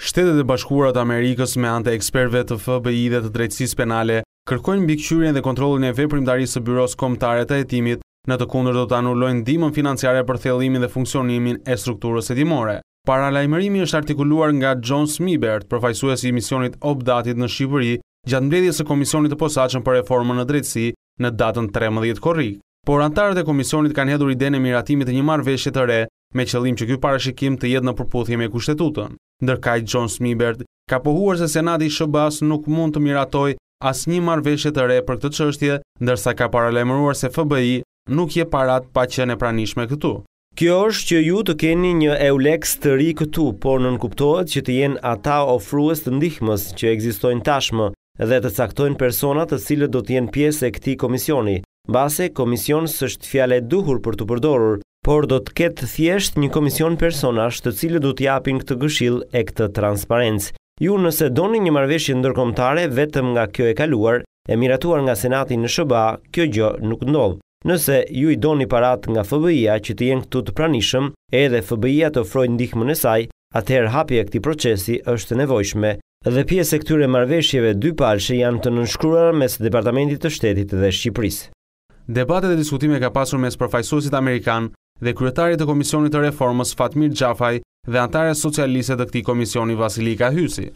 Shtetet e Bashkuara të Amerikës me anë të ekspertëve të FBI dhe të drejtësisë penale kërkojnë mbikëqyrjen dhe kontrollin e veprimtarisë së Byrosë Kombëtare të Hetimit, në të kundër do të anulojnë ndihmën financiare për thellimin dhe funksionimin e strukturës hetimore. Paralajmërimi është artikuluar nga John Smibert, përfaqësues i misionit Obdatit në Shqipëri, gjatë mbledhjes së Komisionit të Posaçëm për Reformën në Drejtësi në datën 13 korrik. Por antarët e komisionit kanë hedhur idenë miratimit të një marrëveshje të re me qëllim që ky parashikim të jetë në përputhje me kushtetutën ndërkaj John Smibert ka pohuar se Senati Shëbas nuk mund të miratoj asnjë një marveshjet e re për këtë qështje, ndërsa ka paralemruar se FBI nuk je parat pa qene pranishme këtu. Kjo është që ju të keni një eulex të ri këtu, por në nënkuptohet që të jenë ata ofrues të ndihmës që egzistojnë tashmë dhe të caktojnë personat të cilët do të jenë pjesë e këti komisioni. Base, komision s'është shtë fjale duhur për të përdorur, por do të ketë thjesht një komision personash të cilë do të japin këtë gëshil e këtë transparencë. Ju nëse doni një marveshje ndërkomtare vetëm nga kjo e kaluar, e miratuar nga senati në shëba, kjo gjë nuk ndodhë. Nëse ju i doni parat nga FBI-a që të jenë këtu të pranishëm, edhe FBI-a të ofrojnë ndihmën e saj, atëherë hapje e këti procesi është nevojshme. Dhe pjesë e këtyre marveshjeve dy palëshe janë të nënshkruar mes Departamentit të Shtetit dhe Shqipërisë. Debatet e diskutime ka pasur mes përfajsuesit amerikan, dhe kryetarit të Komisionit të Reformës Fatmir Gjafaj dhe antare socialiset të këti Komisioni Vasilika Hysi.